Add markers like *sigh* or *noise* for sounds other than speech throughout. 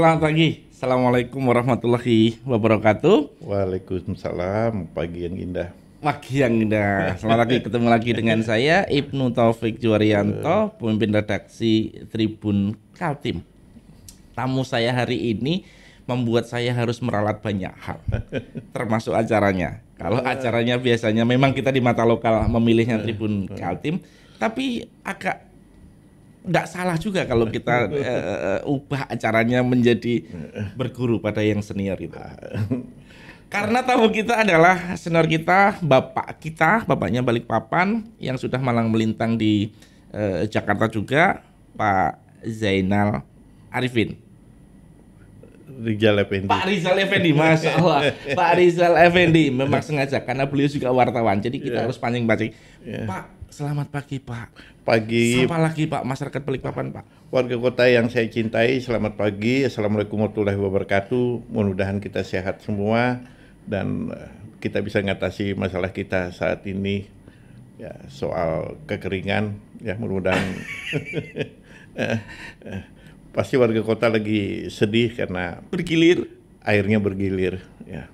Selamat pagi. Assalamualaikum warahmatullahi wabarakatuh. Waalaikumsalam. Pagi yang indah. Pagi yang indah. Selamat pagi ketemu lagi dengan saya Ibnu Taufik Juwarianto, pemimpin redaksi Tribun Kaltim. Tamu saya hari ini membuat saya harus meralat banyak hal, *laughs* termasuk acaranya. Kalau acaranya biasanya memang kita di mata lokal memilihnya Tribun Kaltim, tapi agak nggak salah juga kalau kita uh, *laughs* ubah acaranya menjadi berguru pada yang senior itu. Ah. Karena tamu kita adalah senior kita, bapak kita, bapaknya Balikpapan yang sudah malang melintang di uh, Jakarta juga, Pak Zainal Arifin. Rizal Effendi. Pak Rizal Effendi, masya Allah. *laughs* Pak Rizal Effendi memang sengaja karena beliau juga wartawan, jadi kita yeah. harus pancing-pancing. Yeah. Pak Selamat pagi Pak. Pagi. Selamat pagi Pak, masyarakat Balikpapan Pak. Warga kota yang saya cintai, selamat pagi. Assalamualaikum warahmatullahi wabarakatuh. Mudah-mudahan kita sehat semua dan eh, kita bisa mengatasi masalah kita saat ini ya soal kekeringan ya mudah-mudahan *laughs* eh, eh, pasti warga kota lagi sedih karena bergilir airnya bergilir ya.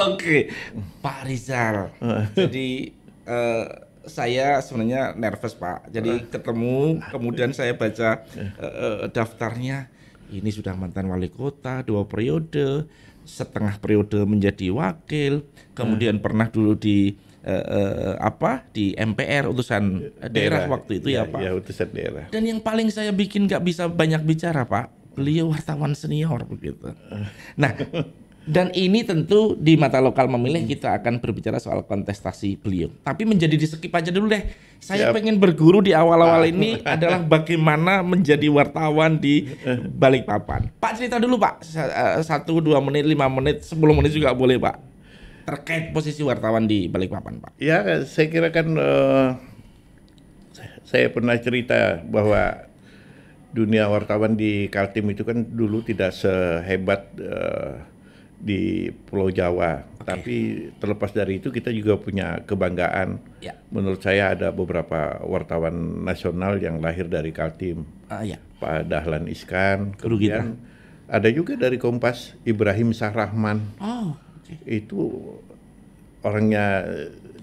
Oke, okay. Pak Rizal. Jadi uh, saya sebenarnya nervous Pak. Jadi ketemu, kemudian saya baca uh, daftarnya. Ini sudah mantan wali kota dua periode, setengah periode menjadi wakil, kemudian pernah dulu di uh, uh, apa di MPR utusan daerah, daerah waktu itu ya, ya Pak. Ya utusan daerah. Dan yang paling saya bikin nggak bisa banyak bicara Pak, beliau wartawan senior begitu. Nah. *laughs* Dan ini tentu di mata lokal memilih hmm. kita akan berbicara soal kontestasi beliau. Tapi menjadi di skip aja dulu deh. Saya Siap. pengen berguru di awal-awal ah. ini *laughs* adalah bagaimana menjadi wartawan di eh. Balikpapan. Pak cerita dulu Pak, eh, satu dua menit, lima menit, sepuluh menit juga boleh Pak. Terkait posisi wartawan di Balikpapan Pak. Ya saya kira kan uh, saya pernah cerita bahwa dunia wartawan di Kaltim itu kan dulu tidak sehebat uh, di Pulau Jawa. Okay. Tapi terlepas dari itu kita juga punya kebanggaan. Yeah. Menurut saya ada beberapa wartawan nasional yang lahir dari Kaltim. Uh, ya. Pak Dahlan Iskan. Kemudian ada juga dari Kompas Ibrahim Sahrahman. Oh. Okay. Itu orangnya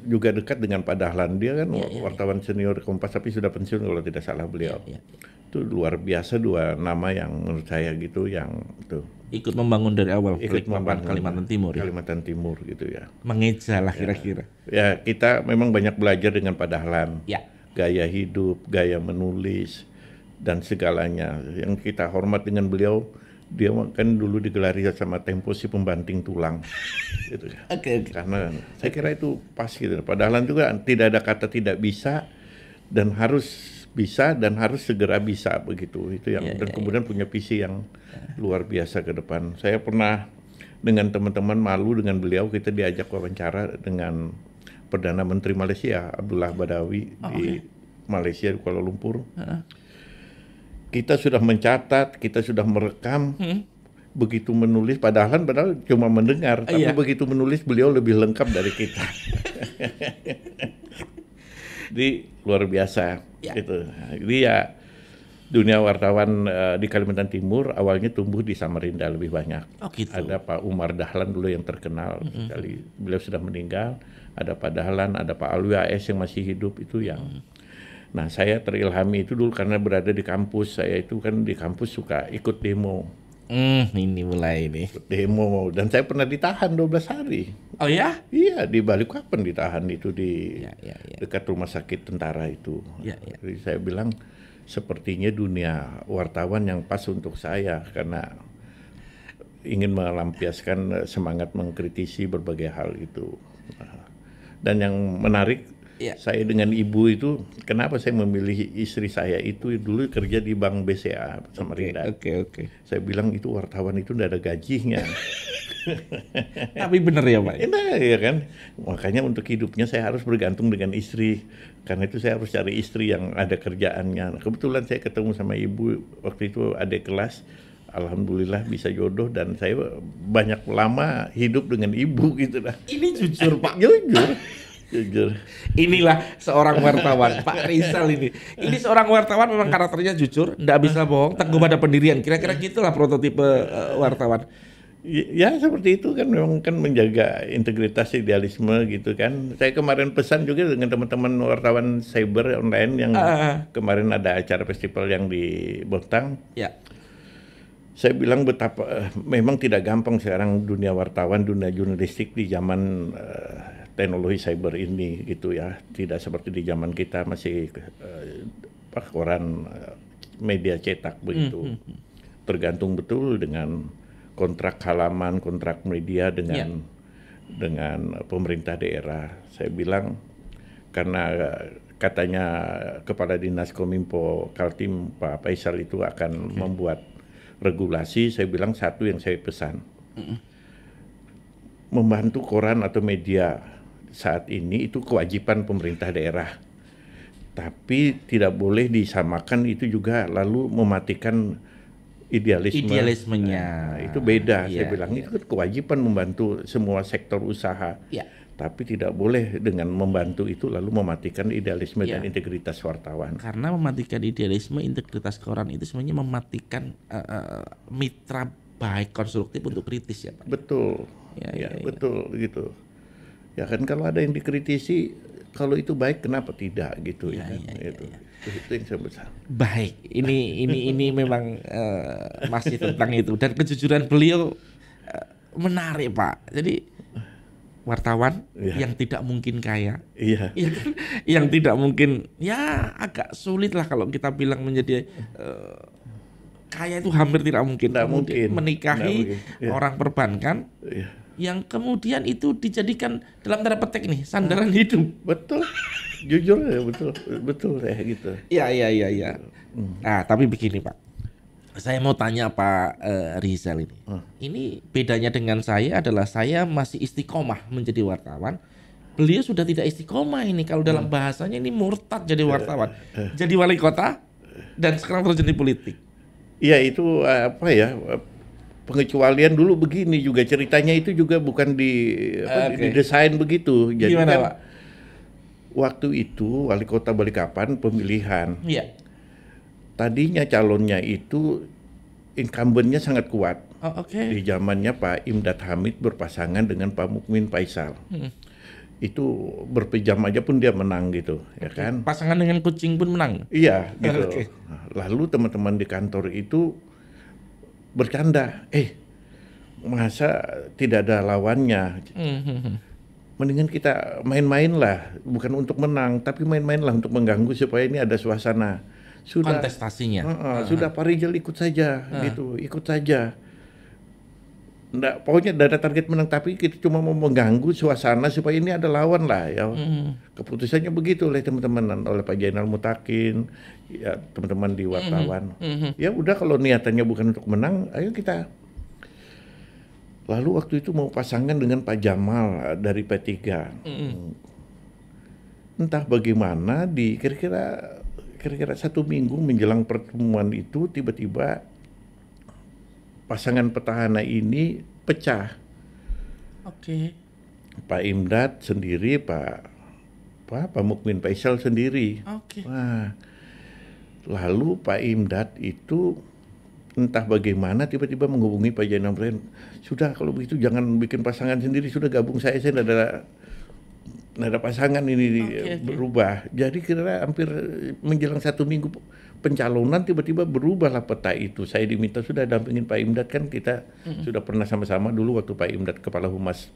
juga dekat dengan Pak Dahlan. Dia kan ya, ya, wartawan ya. senior Kompas tapi sudah pensiun kalau tidak salah beliau. Ya, ya, ya. Itu luar biasa dua nama yang menurut saya gitu yang itu ikut membangun dari awal ikut membangun Kalimantan Timur. Ya? Kalimantan Timur gitu ya. Mengeja lah ya. kira-kira. Ya. ya, kita memang banyak belajar dengan Pak Dahlan. Ya. Gaya hidup, gaya menulis dan segalanya yang kita hormat dengan beliau dia kan dulu digelari sama Tempo si pembanting tulang *laughs* gitu ya. Kan. Okay, okay. Karena saya kira itu pas gitu. Padahal juga tidak ada kata tidak bisa dan harus bisa dan harus segera bisa begitu. Itu yang yeah, iya, dan yeah, kemudian yeah. punya visi yang iya. luar biasa ke depan. Saya pernah dengan teman-teman malu dengan beliau kita diajak wawancara dengan Perdana Menteri Malaysia Abdullah Badawi oh, di okay. Iya. Malaysia di Kuala Lumpur. Uh -huh kita sudah mencatat, kita sudah merekam, hmm. begitu menulis padahal padahal cuma mendengar, tapi iya. begitu menulis beliau lebih lengkap dari kita. Jadi luar biasa ya. itu. Jadi ya dunia wartawan uh, di Kalimantan Timur awalnya tumbuh di Samarinda lebih banyak. Oh, gitu. Ada Pak Umar Dahlan dulu yang terkenal mm -hmm. sekali. Beliau sudah meninggal. Ada Pak Dahlan, ada Pak Alwi AS yang masih hidup itu yang mm -hmm Nah, saya terilhami itu dulu karena berada di kampus. Saya itu kan di kampus suka ikut demo. Hmm, ini mulai ini. demo dan saya pernah ditahan 12 hari. Oh ya? Iya, di balik kapan ditahan itu di ya, ya, ya. dekat rumah sakit tentara itu. Ya, ya. Jadi saya bilang sepertinya dunia wartawan yang pas untuk saya karena ingin melampiaskan semangat mengkritisi berbagai hal itu. Nah, dan yang menarik Ya. Saya dengan ibu itu, kenapa saya memilih istri saya itu dulu kerja di Bank BCA Samarinda. Oke, okay, oke. Saya bilang itu wartawan itu tidak ada gajinya. *laughs* Tapi benar ya Pak? Nah, ya kan. Makanya untuk hidupnya saya harus bergantung dengan istri. Karena itu saya harus cari istri yang ada kerjaannya. kebetulan saya ketemu sama ibu waktu itu ada kelas. Alhamdulillah bisa jodoh dan saya banyak lama hidup dengan ibu gitu lah. Ini jujur Pak? jujur. Inilah seorang wartawan, Pak Rizal ini. Ini seorang wartawan memang karakternya jujur, tidak bisa bohong, teguh pada pendirian. Kira-kira gitulah prototipe eh, wartawan. Ya, ya seperti itu kan memang kan menjaga integritas idealisme gitu kan. Saya kemarin pesan juga dengan teman-teman wartawan cyber online yang uh, kemarin ada acara festival yang di Bontang. Ya. Saya bilang betapa eh, memang tidak gampang sekarang dunia wartawan, dunia jurnalistik di zaman uh, teknologi cyber ini gitu ya tidak seperti di zaman kita masih uh, koran eh, media cetak begitu mm -hmm. tergantung betul dengan kontrak halaman kontrak media dengan yeah. dengan pemerintah daerah saya bilang karena eh, katanya kepala dinas kominfo Kaltim Pak Faisal itu akan okay. membuat regulasi saya bilang satu yang saya pesan mm -hmm. membantu koran atau media saat ini itu kewajiban pemerintah daerah. Tapi tidak boleh disamakan itu juga lalu mematikan idealisme. Idealismenya. Nah, itu beda. Ya, Saya iya, bilang ya. itu iya. kan kewajiban membantu semua sektor usaha. Ya. Tapi tidak boleh dengan membantu itu lalu mematikan idealisme ya. dan iya. integritas wartawan. Karena mematikan idealisme, integritas koran itu sebenarnya mematikan uh, uh, mitra baik konstruktif untuk kritis ya Pak. Betul. Ya, ya, ya, ya. betul gitu ya kan kalau ada yang dikritisi kalau itu baik kenapa tidak gitu ya, ya, kan? ya, ya itu. ya, yang baik ini ini ini memang uh, masih tentang itu dan kejujuran beliau uh, menarik pak jadi wartawan ya. yang tidak mungkin kaya iya. *laughs* ya. yang, yang tidak mungkin ya agak sulit lah kalau kita bilang menjadi uh, kaya itu hampir tidak mungkin, mungkin. menikahi mungkin. Ya. orang perbankan ya yang kemudian itu dijadikan dalam tanda petik nih sandaran hmm. hidup betul jujur ya betul betul ya gitu Ya ya ya ya. nah tapi begini pak saya mau tanya Pak uh, Rizal ini. Hmm. Ini bedanya dengan saya adalah saya masih istiqomah menjadi wartawan. Beliau sudah tidak istiqomah ini kalau dalam hmm. bahasanya ini murtad jadi eh, wartawan. Eh. Jadi wali kota dan sekarang terjun di politik. Iya itu apa ya pengecualian dulu begini juga ceritanya itu juga bukan di apa, ah, okay. didesain begitu jadi Gimana, kan waktu itu wali kota Balikpapan pemilihan ya. tadinya calonnya itu incumbentnya sangat kuat oh, okay. di zamannya Pak Imdad Hamid berpasangan dengan Pak Mukmin Faisal hmm. itu berpejam aja pun dia menang gitu okay. ya kan pasangan dengan kucing pun menang iya *laughs* gitu okay. lalu teman-teman di kantor itu bercanda, eh masa tidak ada lawannya. mm Mendingan kita main-main lah, bukan untuk menang, tapi main-main lah untuk mengganggu supaya ini ada suasana. Sudah kontestasinya. Uh, uh, uh. Sudah Parijal ikut saja uh. gitu, ikut saja enggak, pokoknya tidak ada target menang tapi kita cuma mau mengganggu suasana supaya ini ada lawan lah ya mm. keputusannya begitu oleh teman-teman oleh Pak Jainal Mutakin ya teman-teman di mm-hmm. wartawan mm -hmm. ya udah kalau niatannya bukan untuk menang ayo kita lalu waktu itu mau pasangan dengan Pak Jamal eh, dari P3 mm mm-hmm. hmm. entah bagaimana di kira-kira kira-kira satu minggu menjelang pertemuan itu tiba-tiba pasangan petahana ini pecah. Oke. Okay. Pak Imdad sendiri, Pak Pak, Pak Mukmin Faisal sendiri. Oke. Okay. Wah. Lalu Pak Imdad itu entah bagaimana tiba-tiba menghubungi Pak Jainam sudah kalau begitu jangan bikin pasangan sendiri, sudah gabung saya, saya tidak ada ada pasangan ini okay, berubah. Okay. Jadi kira hampir menjelang satu minggu pencalonan tiba-tiba berubahlah peta itu. Saya diminta sudah dampingin Pak Imdat kan kita mm-hmm. sudah pernah sama-sama dulu waktu Pak Imdat kepala humas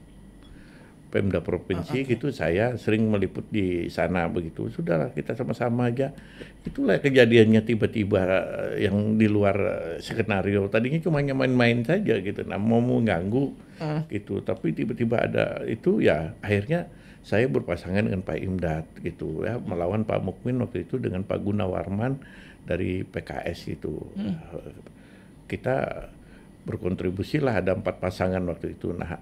Pemda provinsi oh, ah, okay. gitu saya sering meliput di sana begitu. Sudahlah kita sama-sama aja. Itulah kejadiannya tiba-tiba eh, yang di luar eh, skenario. Tadinya cuma main-main saja gitu. Nah, mau mengganggu uh. gitu, tapi tiba-tiba ada itu ya akhirnya saya berpasangan dengan Pak Imdat gitu ya melawan Pak Mukmin waktu itu dengan Pak Gunawarman dari PKS itu. Hmm. Kita berkontribusi lah ada empat pasangan waktu itu. Nah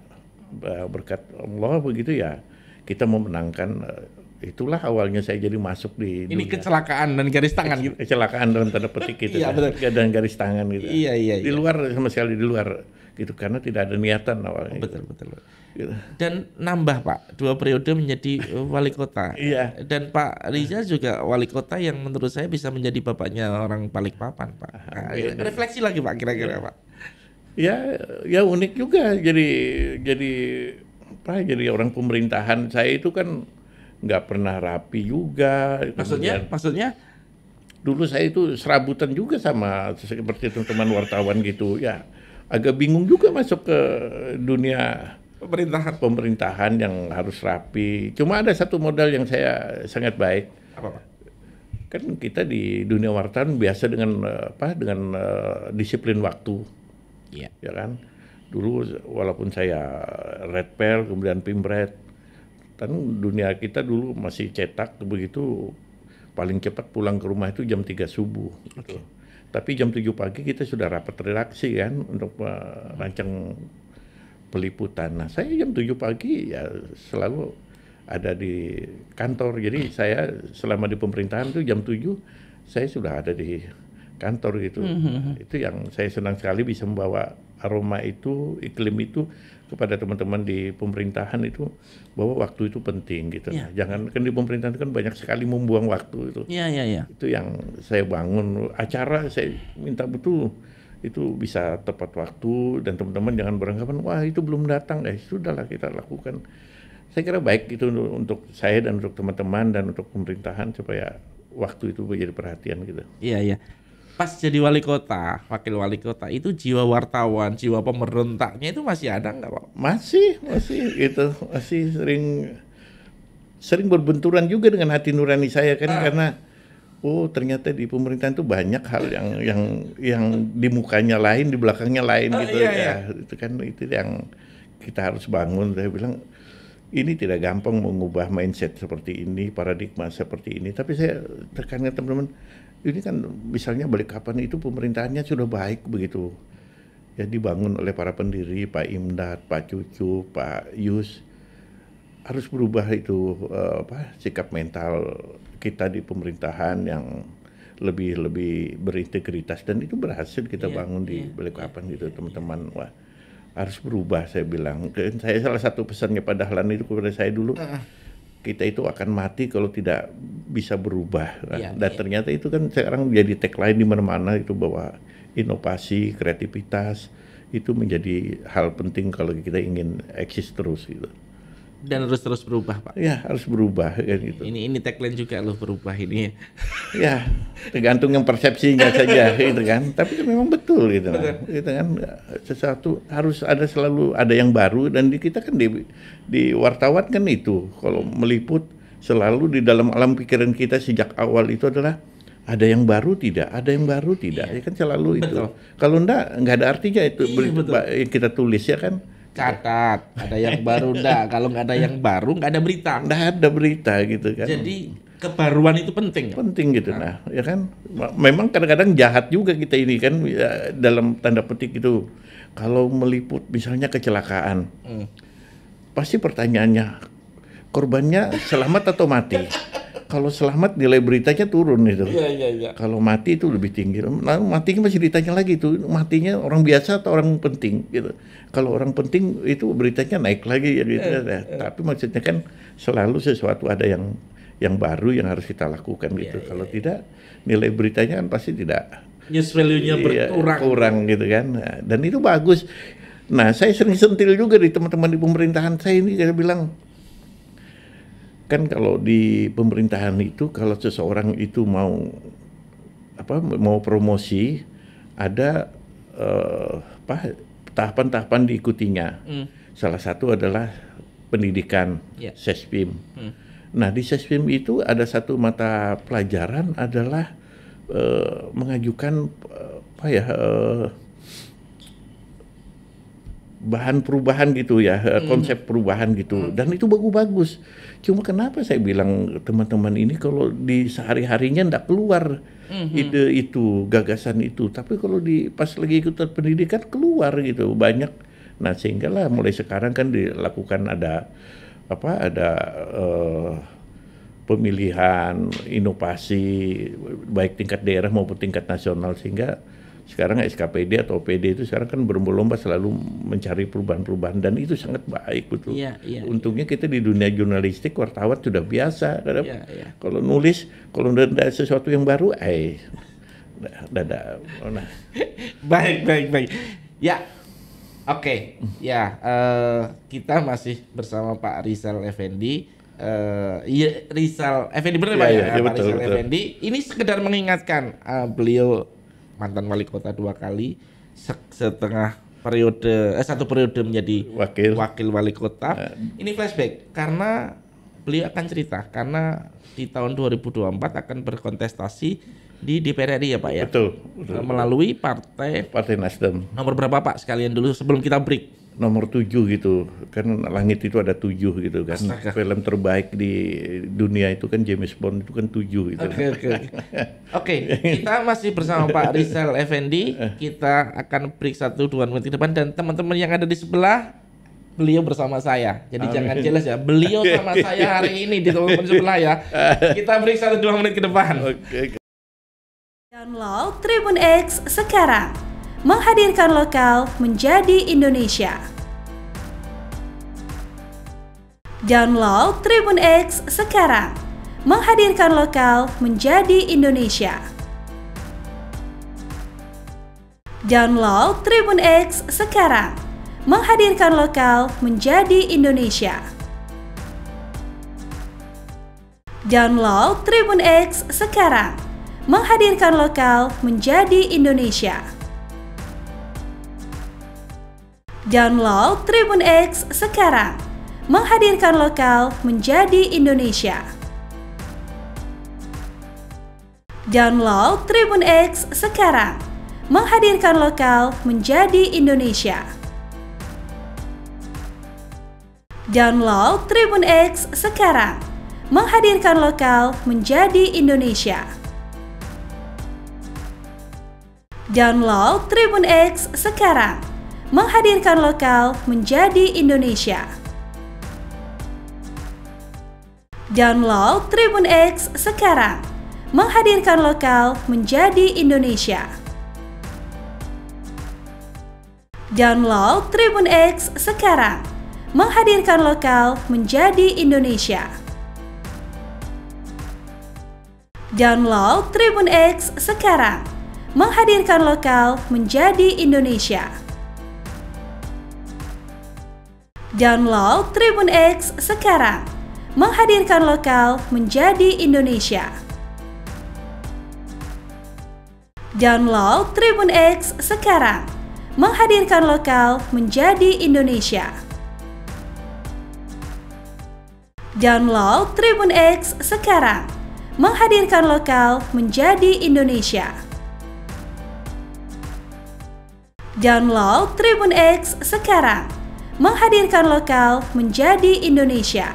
berkat Allah begitu ya kita memenangkan eh, itulah awalnya saya jadi masuk di ini dunia. kecelakaan dan garis tangan gitu kecelakaan dan tanda petik gitu *laughs* iya, kan. dan garis tangan gitu iya, iya, di iya. luar iya. sama sekali di luar gitu karena tidak ada niatan awalnya betul gitu. betul, betul. Gitu. dan nambah pak dua periode menjadi eh, wali kota iya. dan Pak Riza juga wali kota yang menurut saya bisa menjadi bapaknya orang paling Papan pak ah, nah, iya, refleksi lagi pak kira-kira iya. pak ya ya unik juga jadi jadi apa jadi orang pemerintahan saya itu kan nggak pernah rapi juga maksudnya Kemudian, maksudnya dulu saya itu serabutan juga sama seperti teman-teman wartawan gitu ya agak bingung juga masuk ke dunia pemerintahan pemerintahan yang harus rapi. Cuma ada satu modal yang saya sangat baik. Apa Pak? Kan kita di dunia wartawan biasa dengan eh, apa? Dengan uh, disiplin waktu. Iya. Ya kan? Dulu walaupun saya red pair kemudian red kan dunia kita dulu masih cetak begitu paling cepat pulang ke rumah itu jam 3 subuh gitu. Okay. Tapi jam 7 pagi kita sudah rapat redaksi kan untuk merancang eh, peliputan. Nah, saya jam 7 pagi ya selalu ada di kantor. Jadi saya selama di pemerintahan itu jam 7 saya sudah ada di kantor gitu. Mm -hmm. Itu yang saya senang sekali bisa membawa aroma itu, iklim itu kepada teman-teman di pemerintahan itu bahwa waktu itu penting gitu. Yeah. Iya. jangan kan di pemerintahan itu kan banyak sekali membuang waktu itu. Iya, yeah, iya, yeah, iya. Yeah. Itu yang saya bangun acara saya minta betul itu bisa tepat waktu dan teman-teman jangan beranggapan wah itu belum datang ya eh sudahlah kita lakukan saya kira baik itu untuk, untuk saya dan untuk teman-teman dan untuk pemerintahan supaya waktu itu menjadi perhatian gitu iya iya pas jadi wali kota wakil wali kota itu jiwa wartawan jiwa pemberontaknya itu masih ada nggak pak masih masih itu masih sering sering berbenturan juga dengan hati nurani saya kan ah. karena oh ternyata di pemerintahan itu banyak hal yang yang yang di mukanya lain, di belakangnya lain oh, gitu iya, ya. Iya. Itu kan itu yang kita harus bangun. Saya bilang ini tidak gampang mengubah mindset seperti ini, paradigma seperti ini. Tapi saya tekankan teman-teman, ini kan misalnya balik kapan itu pemerintahannya sudah baik begitu. Ya dibangun oleh para pendiri, Pak Imdad, Pak Cucu, Pak Yus harus berubah itu eh, apa sikap mental kita di pemerintahan yang lebih lebih berintegritas dan itu berhasil kita yeah, bangun yeah, di iya, Balikpapan yeah, gitu iya, iya. teman-teman yeah. wah harus berubah saya bilang saya salah satu pesannya pada Dahlan itu kepada saya dulu uh. kita itu akan mati kalau tidak bisa berubah nah, yeah, dan yeah. ternyata itu kan sekarang jadi tagline di mana-mana itu bahwa inovasi kreativitas itu menjadi hal penting kalau kita ingin eksis terus gitu dan harus terus berubah pak. Ya harus berubah kan gitu. Ini ini tagline juga loh berubah ini. ya tergantung yang persepsinya saja gitu kan. Tapi memang betul gitu kan. Gitu kan ya, sesuatu harus ada selalu ada yang baru dan di kita kan di di wartawan kan itu kalau meliput selalu di dalam alam pikiran kita sejak awal itu adalah ada yang baru tidak, ada yang baru tidak, iya. ya kan selalu itu. Kalau enggak, enggak ada artinya itu iya, yang kita tulis ya kan Catat, ada yang baru enggak. Kalau nggak ada yang baru nggak ada berita. Nggak ada berita gitu kan. Jadi kebaruan itu penting. Penting gitu nah, nah ya kan. Memang kadang-kadang jahat juga kita ini kan ya, dalam tanda petik itu. Kalau meliput misalnya kecelakaan, hmm. pasti pertanyaannya korbannya selamat atau mati kalau selamat nilai beritanya turun itu. Iya iya iya. Kalau mati itu lebih tinggi. Nah matinya masih ditanya lagi itu matinya orang biasa atau orang penting gitu. Kalau orang penting itu beritanya naik lagi ya gitu. Eh, nah, eh. Tapi maksudnya kan selalu sesuatu ada yang yang baru yang harus kita lakukan gitu. Iya, iya kalau iya. tidak nilai beritanya kan pasti tidak news value-nya iya, berkurang. kurang gitu kan. Nah, dan itu bagus. Nah, saya sering sentil juga di teman-teman di pemerintahan saya ini saya bilang kan kalau di pemerintahan itu kalau seseorang itu mau apa mau promosi ada uh, tahapan-tahapan diikutinya. Mm. Salah satu adalah pendidikan yeah. sespim. Mm. Nah di sespim itu ada satu mata pelajaran adalah uh, mengajukan uh, apa ya uh, bahan perubahan gitu ya eh, hmm. konsep perubahan gitu hmm. dan itu bagus-bagus cuma kenapa saya bilang teman-teman ini kalau di sehari harinya tidak keluar hmm. ide itu gagasan itu tapi kalau di pas lagi ikut pendidikan keluar gitu banyak nah sehingga lah mulai sekarang kan dilakukan ada apa ada uh, pemilihan inovasi baik tingkat daerah maupun tingkat nasional sehingga sekarang SKPD atau OPD itu sekarang kan berlomba selalu mencari perubahan-perubahan dan itu sangat baik betul. Yeah, yeah, Untungnya yeah. kita di dunia jurnalistik wartawan sudah biasa. yeah, iya. Kalau nulis kalau ada sesuatu yang baru, eh, dada. nah. *laughs* baik baik baik. Ya, oke. Okay. Ya, uh, kita masih bersama Pak Rizal Effendi. Uh, Rizal Effendi benar ya, Pak ya, ya, ya Pak betul, Rizal Effendi. Ini sekedar mengingatkan uh, beliau mantan wali kota dua kali setengah periode eh satu periode menjadi wakil wakil wali kota. Uh. Ini flashback karena beliau akan cerita karena di tahun 2024 akan berkontestasi di DPR RI ya Pak ya. Betul. betul. Melalui partai Partai Nasdem. Nomor berapa Pak sekalian dulu sebelum kita break? nomor tujuh gitu kan langit itu ada tujuh gitu kan Astaga. film terbaik di dunia itu kan James Bond itu kan tujuh gitu oke okay, okay. *laughs* okay, kita masih bersama Pak Rizal Effendi kita akan periksa satu dua menit ke depan dan teman-teman yang ada di sebelah beliau bersama saya jadi Amin. jangan jelas ya beliau sama saya hari ini di teman sebelah ya kita periksa satu dua menit ke depan oke okay. download Tribun X sekarang menghadirkan lokal menjadi Indonesia. Download Tribun X sekarang, menghadirkan lokal menjadi Indonesia. Download Tribun X sekarang, menghadirkan lokal menjadi Indonesia. Download Tribun X sekarang, menghadirkan lokal menjadi Indonesia. Download Tribun X sekarang. Menghadirkan lokal menjadi Indonesia. Download Tribun X sekarang. Menghadirkan lokal menjadi Indonesia. Download Tribun X sekarang. Menghadirkan lokal menjadi Indonesia. Download Tribun X sekarang menghadirkan lokal menjadi Indonesia. Download Tribun X sekarang, menghadirkan lokal menjadi Indonesia. Download Tribun X sekarang, menghadirkan lokal menjadi Indonesia. Download Tribun X sekarang, menghadirkan lokal menjadi Indonesia. Download Tribun X sekarang. Menghadirkan lokal menjadi Indonesia. Download Tribun X sekarang. Menghadirkan lokal menjadi Indonesia. Download Tribun X sekarang. Menghadirkan lokal menjadi Indonesia. Download Tribun X sekarang menghadirkan lokal menjadi Indonesia.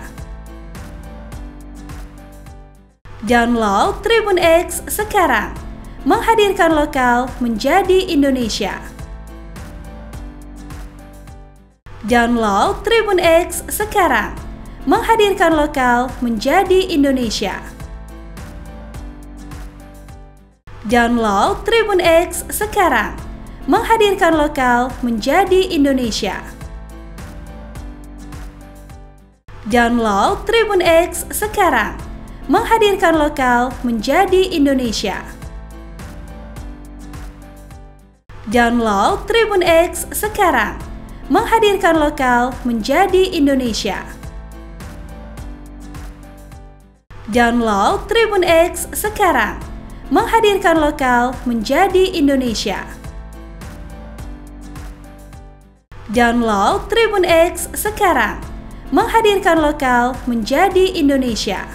Download Tribun X sekarang, menghadirkan lokal menjadi Indonesia. Download Tribun X sekarang, menghadirkan lokal menjadi Indonesia. Download Tribun X sekarang, menghadirkan lokal menjadi Indonesia. Download Tribun X sekarang. Menghadirkan lokal menjadi Indonesia. Download Tribun X sekarang. Menghadirkan lokal menjadi Indonesia. Download Tribun X sekarang. Menghadirkan lokal menjadi Indonesia. Download Tribun X sekarang menghadirkan lokal menjadi Indonesia.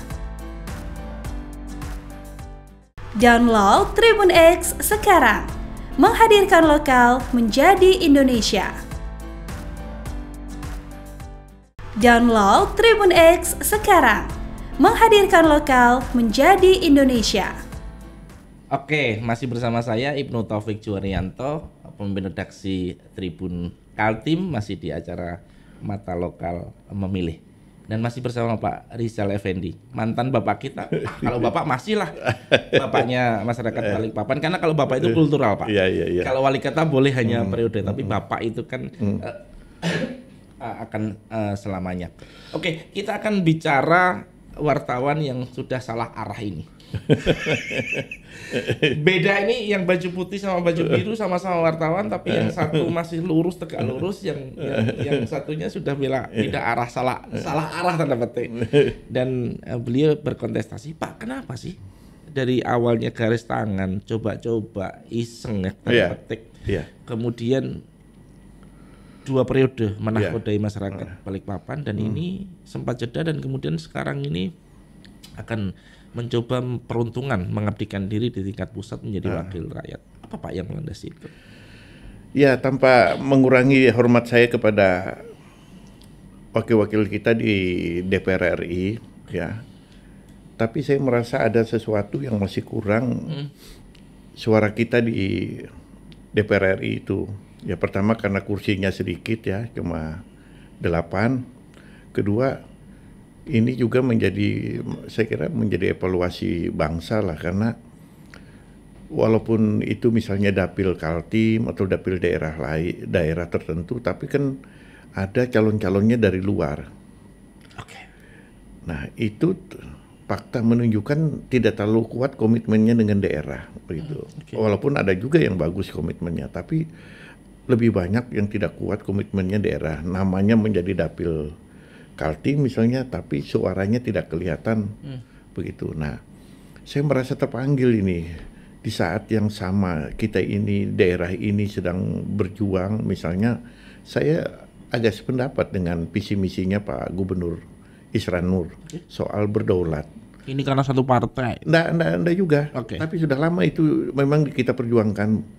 Download Tribun X sekarang, menghadirkan lokal menjadi Indonesia. Download Tribun X sekarang, menghadirkan lokal menjadi Indonesia. Oke, masih bersama saya Ibnu Taufik Juwaryanto, pemimpin redaksi Tribun Kaltim masih di acara mata lokal memilih dan masih bersama Pak Rizal Effendi, mantan bapak kita. kalau bapak masih lah bapaknya masyarakat eh. Balikpapan karena kalau bapak itu eh. kultural, Pak. Iya, iya, iya. Kalau wali kota boleh hanya hmm, periode, tapi hmm, bapak itu kan hmm. Eh, akan uh, selamanya. Oke, kita akan bicara wartawan yang sudah salah arah ini. *laughs* Beda ini yang baju putih sama baju biru sama-sama wartawan tapi yang satu *laughs* masih lurus tegak lurus yang yang, yang satunya sudah bila *laughs* tidak arah salah salah arah tanda petik. Dan eh, beliau berkontestasi, "Pak, kenapa sih dari awalnya garis tangan coba-coba iseng ya tanda yeah. petik. Yeah. Kemudian dua periode menakodai yeah. masyarakat Balikpapan dan hmm. ini sempat jeda dan kemudian sekarang ini akan mencoba peruntungan mengabdikan diri di tingkat pusat menjadi nah. wakil rakyat. Apa Pak yang melandasi itu? Ya, tanpa mengurangi hormat saya kepada wakil-wakil kita di DPR RI, ya. Tapi saya merasa ada sesuatu yang masih kurang hmm. suara kita di DPR RI itu. Ya pertama karena kursinya sedikit ya, cuma delapan Kedua, ini juga menjadi saya kira menjadi evaluasi bangsa lah karena walaupun itu misalnya dapil Kaltim atau dapil daerah lain daerah tertentu tapi kan ada calon-calonnya dari luar. Oke. Nah, itu fakta menunjukkan tidak terlalu kuat komitmennya dengan daerah begitu. Hmm, okay. Walaupun ada juga yang bagus komitmennya tapi lebih banyak yang tidak kuat komitmennya daerah namanya menjadi dapil Kaltim misalnya tapi suaranya tidak kelihatan hmm. begitu. Nah, saya merasa terpanggil ini di saat yang sama kita ini daerah ini sedang berjuang misalnya saya agak sependapat dengan visi misinya Pak Gubernur Isran Nur soal berdaulat. Ini karena satu partai. Nggak, nggak, nggak juga. Okay. Tapi sudah lama itu memang kita perjuangkan.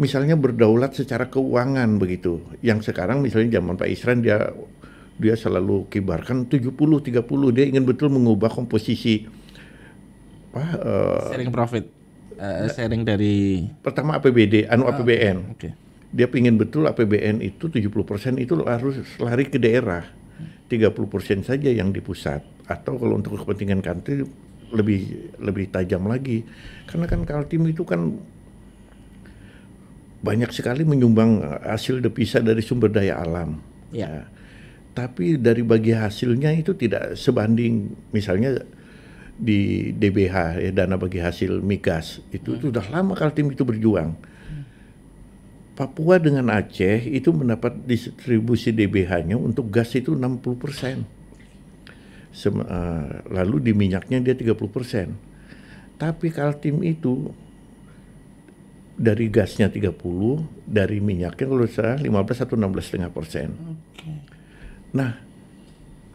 Misalnya berdaulat secara keuangan begitu. Yang sekarang misalnya zaman Pak Isran dia dia selalu kibarkan 70 30 dia ingin betul mengubah komposisi apa uh, sharing profit uh, sharing dari pertama APBD anu APBN. Ah, okay. Dia ingin betul APBN itu 70% itu harus lari ke daerah. 30% saja yang di pusat atau kalau untuk kepentingan kantor lebih lebih tajam lagi. Karena kan Kaltim itu kan banyak sekali menyumbang hasil devisa dari sumber daya alam. Ya. Yeah tapi dari bagi hasilnya itu tidak sebanding misalnya di DBH ya, dana bagi hasil migas itu, hmm. sudah lama Kaltim itu berjuang. Hmm. Papua dengan Aceh itu mendapat distribusi DBH-nya untuk gas itu 60 persen. Uh, lalu di minyaknya dia 30 persen. Tapi Kaltim itu dari gasnya 30, dari minyaknya kalau saya 15 atau setengah persen. Okay. Nah,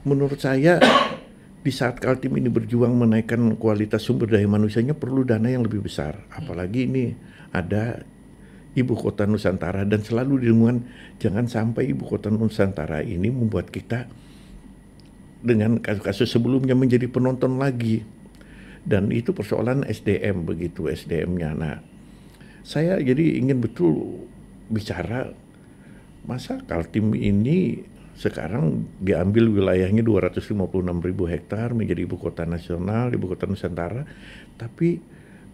menurut saya *coughs* di saat Kaltim ini berjuang menaikkan kualitas sumber daya manusianya perlu dana yang lebih besar. Apalagi ini ada ibu kota Nusantara dan selalu di lingkungan jangan sampai ibu kota Nusantara ini membuat kita dengan kasus-kasus sebelumnya menjadi penonton lagi. Dan itu persoalan SDM begitu SDM-nya. Nah, saya jadi ingin betul bicara masa Kaltim ini sekarang diambil wilayahnya 256 ribu hektar menjadi ibu kota nasional, ibu kota Nusantara, tapi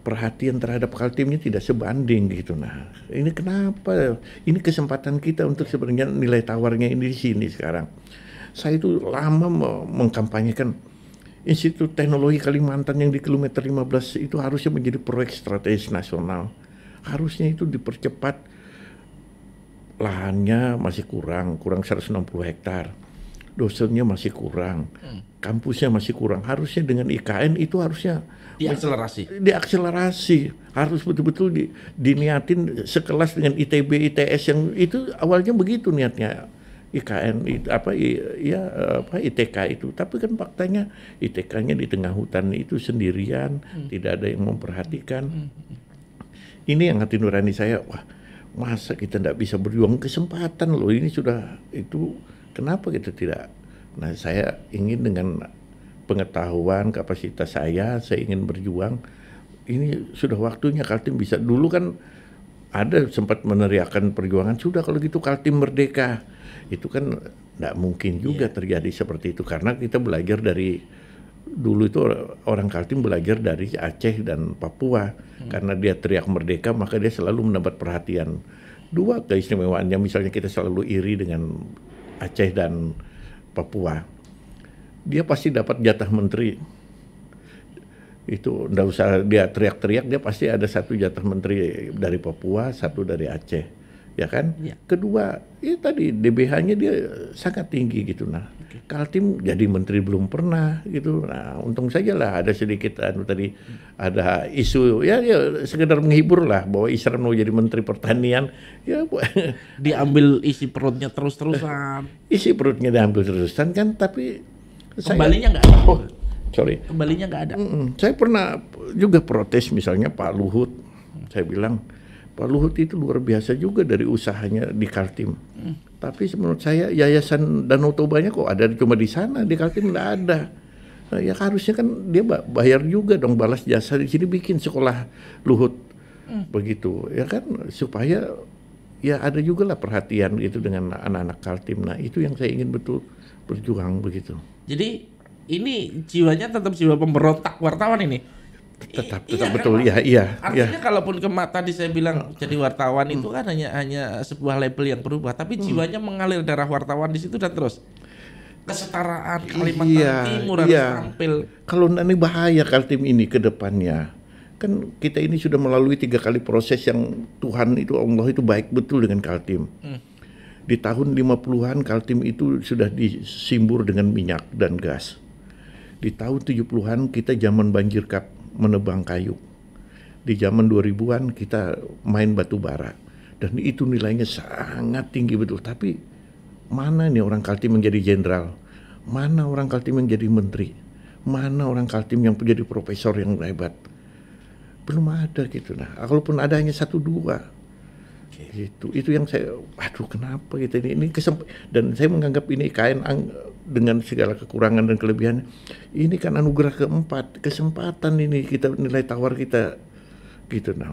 perhatian terhadap Kaltimnya tidak sebanding gitu nah ini kenapa ini kesempatan kita untuk sebenarnya nilai tawarnya ini di sini sekarang saya itu lama mengkampanyekan Institut Teknologi Kalimantan yang di kilometer 15 itu harusnya menjadi proyek strategis nasional harusnya itu dipercepat lahannya masih kurang, kurang 160 hektar. Dosennya masih kurang, hmm. kampusnya masih kurang. Harusnya dengan IKN itu harusnya diakselerasi. Diakselerasi, harus betul-betul di, diniatin sekelas dengan ITB, ITS yang itu awalnya begitu niatnya. IKN itu apa ya apa ITK itu tapi kan faktanya ITK-nya di tengah hutan itu sendirian hmm. tidak ada yang memperhatikan hmm. hmm, hmm. ini yang hati nurani saya wah masa kita tidak bisa berjuang kesempatan loh ini sudah itu kenapa kita tidak nah saya ingin dengan pengetahuan kapasitas saya saya ingin berjuang ini sudah waktunya Kaltim bisa dulu kan ada sempat meneriakan perjuangan sudah kalau gitu Kaltim merdeka itu kan tidak mungkin juga yeah. terjadi seperti itu karena kita belajar dari dulu itu orang Kaltim belajar dari Aceh dan Papua hmm. karena dia teriak merdeka maka dia selalu mendapat perhatian dua keistimewaannya misalnya kita selalu iri dengan Aceh dan Papua dia pasti dapat jatah menteri itu tidak usah dia teriak-teriak dia pasti ada satu jatah menteri dari Papua satu dari Aceh ya kan? Ya. Kedua, ya tadi DBH-nya dia sangat tinggi gitu nah. Okay. Kaltim jadi menteri belum pernah gitu. Nah, untung saja lah ada sedikit anu tadi hmm. ada isu ya, ya sekedar menghibur lah bahwa Isra mau jadi menteri pertanian ya *laughs* diambil isi perutnya terus-terusan. isi perutnya diambil terus-terusan kan tapi kembalinya nggak ada. Oh, sorry. Kembalinya nggak ada. Mm -mm. Saya pernah juga protes misalnya Pak Luhut. Saya bilang Pak Luhut itu luar biasa juga dari usahanya di Kartim. Hmm. Tapi menurut saya yayasan Danau Tobanya kok ada cuma di sana, di Kartim nggak ada. Nah, ya harusnya kan dia bayar juga dong balas jasa di sini bikin sekolah Luhut. Hmm. Begitu. Ya kan supaya ya ada juga lah perhatian gitu dengan anak-anak Kartim. Nah, itu yang saya ingin betul berjuang begitu. Jadi ini jiwanya tetap jiwa pemberontak wartawan ini tetap tetap iya, kan, betul kan, iya iya artinya iya. kalaupun ke tadi saya bilang jadi wartawan hmm. itu kan hanya hanya sebuah label yang berubah tapi hmm. jiwanya mengalir darah wartawan di situ dan terus kesetaraan Kalimantan iya, Timur harus iya. tampil kalau nanti bahaya Kaltim ini ke depannya kan kita ini sudah melalui tiga kali proses yang Tuhan itu Allah itu baik betul dengan Kaltim hmm. di tahun 50-an Kaltim itu sudah disimbur dengan minyak dan gas di tahun 70-an kita zaman banjir kap menebang kayu. Di zaman 2000-an kita main batu bara dan itu nilainya sangat tinggi betul. Tapi mana nih orang Kaltim menjadi jenderal? Mana orang Kaltim menjadi menteri? Mana orang Kaltim yang menjadi profesor yang hebat? Belum ada gitu. Nah, kalaupun ada hanya satu dua. Gitu. Itu yang saya, aduh kenapa gitu ini, ini kesempatan. Dan saya menganggap ini kain dengan segala kekurangan dan kelebihannya. Ini kan anugerah keempat, kesempatan ini kita nilai tawar kita gitu nah.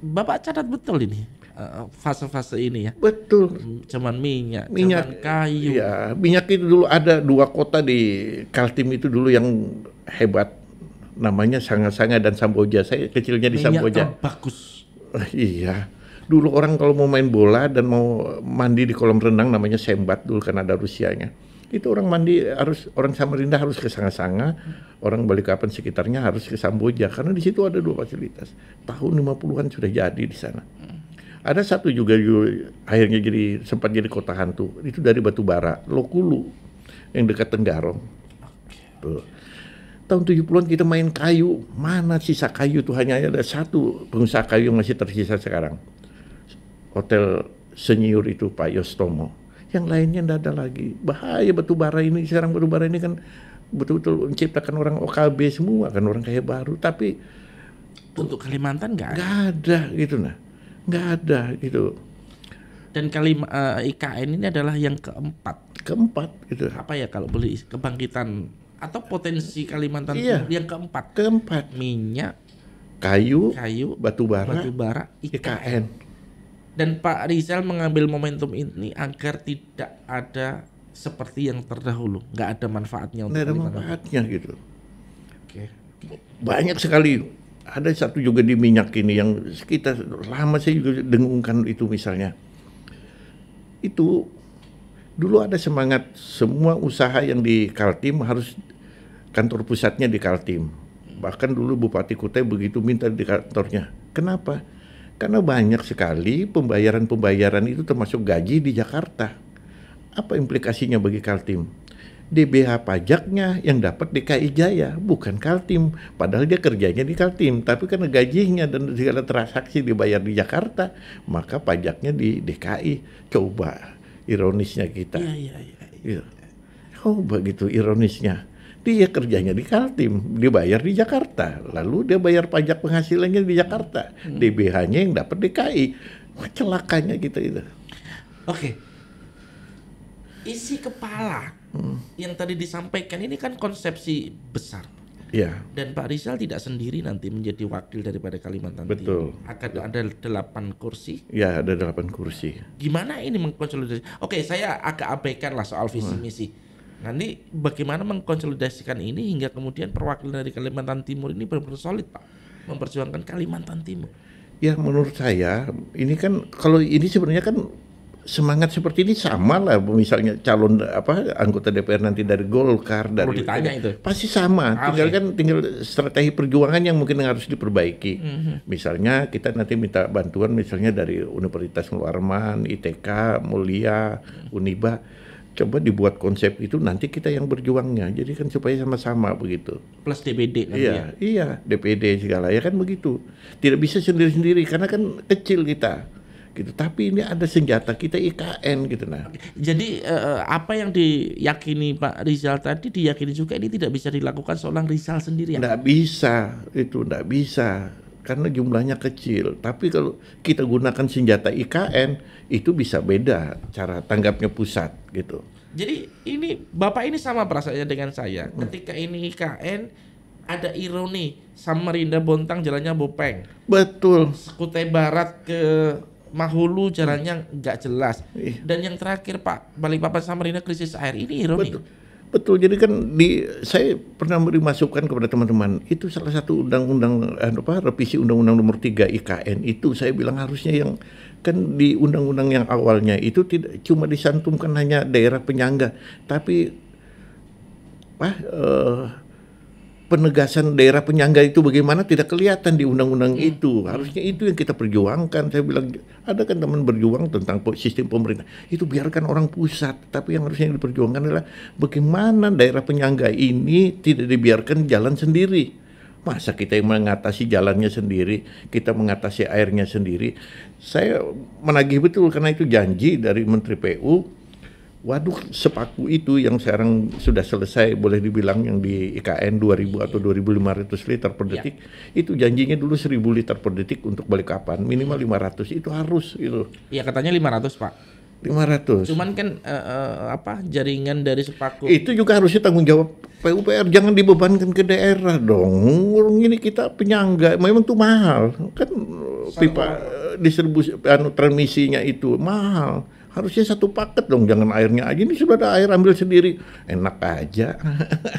Bapak catat betul ini eh, fase-fase ini ya. Betul. Hmm, cuman minyak, minyak cuman kayu. Ya, minyak itu dulu ada dua kota di Kaltim itu dulu yang hebat. Namanya sangat-sangat dan Samboja. Saya kecilnya di minyak Samboja. bagus. Eh, iya. Dulu orang kalau mau main bola dan mau mandi di kolam renang namanya sembat dulu karena ada Rusianya itu orang mandi harus orang Samarinda harus ke Sanga-Sanga, orang Balikpapan sekitarnya harus ke Samboja karena di situ ada dua fasilitas. Tahun 50-an sudah jadi di sana. Ada satu juga, juga akhirnya jadi sempat jadi kota hantu. Itu dari Batubara, Lokulu yang dekat Tenggarong. Tahun 70-an kita main kayu, mana sisa kayu tuh hanya ada satu pengusaha kayu yang masih tersisa sekarang. Hotel Senior itu Pak Yostomo yang lainnya tidak ada lagi. Bahaya batu bara ini, sekarang batu bara ini kan betul-betul menciptakan orang OKB semua kan orang kaya baru. Tapi untuk Kalimantan nggak Nggak ada gitu nah, nggak ada gitu. Dan Kalim uh, eh, IKN ini adalah yang keempat. Keempat gitu. Apa ya kalau beli kebangkitan atau potensi Kalimantan iya, yang keempat. Keempat. Minyak, kayu, kayu, batu bara, batu bara, IKN dan Pak Rizal mengambil momentum ini agar tidak ada seperti yang terdahulu nggak ada manfaatnya untuk ada manfaatnya tahun. gitu oke okay. banyak sekali ada satu juga di minyak ini yang kita lama saya juga dengungkan itu misalnya itu dulu ada semangat semua usaha yang di Kaltim harus kantor pusatnya di Kaltim bahkan dulu Bupati Kutai begitu minta di kantornya kenapa karena banyak sekali pembayaran-pembayaran itu termasuk gaji di Jakarta. Apa implikasinya bagi Kaltim? DBH pajaknya yang dapat DKI Jaya, bukan Kaltim. Padahal dia kerjanya di Kaltim, tapi karena gajinya dan segala transaksi dibayar di Jakarta, maka pajaknya di DKI. Coba ironisnya kita. Ya, ya, ya, Ya. Iya. Oh begitu ironisnya dia kerjanya di Kaltim, dibayar di Jakarta. Lalu dia bayar pajak penghasilannya di Jakarta. Hmm. DBH-nya yang dapat DKI. celakanya gitu itu. Oke. Okay. Isi kepala hmm. yang tadi disampaikan ini kan konsepsi besar. Ya. Dan Pak Rizal tidak sendiri nanti menjadi wakil daripada Kalimantan Betul. Timur. Akan ada delapan kursi. Ya, ada delapan kursi. Gimana ini mengkonsolidasi? Oke, saya agak abaikan lah soal visi hmm. misi. Hmm Nanti bagaimana mengkonsolidasikan ini hingga kemudian perwakilan dari Kalimantan Timur ini benar-benar solid Pak memperjuangkan Kalimantan Timur. Ya menurut saya ini kan kalau ini sebenarnya kan semangat seperti ini sama lah misalnya calon apa anggota DPR nanti dari Golkar dari Perlu ditanya itu. pasti sama ah, tinggal kan tinggal strategi perjuangan yang mungkin harus diperbaiki mm -hmm. misalnya kita nanti minta bantuan misalnya dari Universitas Muarman ITK Mulia mhm. Uniba coba dibuat konsep itu nanti kita yang berjuangnya jadi kan supaya sama-sama begitu plus DPD lah kan iya ya? iya DPD segala ya kan begitu tidak bisa sendiri-sendiri karena kan kecil kita gitu tapi ini ada senjata kita IKN gitu nah jadi eh, apa yang diyakini Pak Rizal tadi diyakini juga ini tidak bisa dilakukan seorang Rizal sendiri ya? nggak bisa itu nggak bisa karena jumlahnya kecil. Tapi kalau kita gunakan senjata IKN itu bisa beda cara tanggapnya pusat gitu. Jadi ini Bapak ini sama perasaannya dengan saya. Ketika ini IKN ada ironi sama Rinda Bontang jalannya Bopeng. Betul. Kutai Barat ke Mahulu jalannya nggak jelas. Dan yang terakhir Pak, Balikpapan Rinda krisis air ini ironi. Betul Betul, jadi kan di saya pernah beri masukan kepada teman-teman, itu salah satu undang-undang eh, apa revisi undang-undang nomor 3 IKN itu saya bilang harusnya yang kan di undang-undang yang awalnya itu tidak cuma disantumkan hanya daerah penyangga, tapi apa eh, penegasan daerah penyangga itu bagaimana tidak kelihatan di undang-undang yeah. itu. Harusnya itu yang kita perjuangkan. Saya bilang ada kan teman berjuang tentang sistem pemerintah. Itu biarkan orang pusat, tapi yang harusnya diperjuangkan adalah bagaimana daerah penyangga ini tidak dibiarkan jalan sendiri. Masa kita yang mengatasi jalannya sendiri, kita mengatasi airnya sendiri. Saya menagih betul karena itu janji dari Menteri PU waduh sepaku itu yang sekarang sudah selesai boleh dibilang yang di IKN 2000 atau 2500 liter per iya. detik ya. itu janjinya dulu 1000 liter per detik untuk balik kapan minimal 500 itu harus itu. Iya katanya 500 Pak. 500. Cuman kan uh, uh, apa jaringan dari sepaku. Itu juga harusnya tanggung jawab PUPR jangan dibebankan ke daerah dong. Orang ini kita penyangga memang tuh mahal. Kan Sangat eh, pipa distribusi anu transmisinya itu mahal harusnya satu paket dong jangan airnya aja ini sudah ada air ambil sendiri enak aja